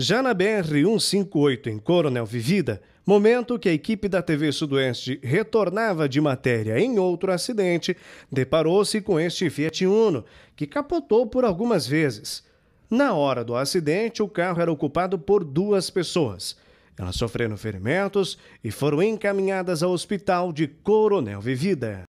Já na BR-158, em Coronel Vivida, momento que a equipe da TV Sudoeste retornava de matéria em outro acidente, deparou-se com este Fiat Uno, que capotou por algumas vezes. Na hora do acidente, o carro era ocupado por duas pessoas. Elas sofreram ferimentos e foram encaminhadas ao hospital de Coronel Vivida.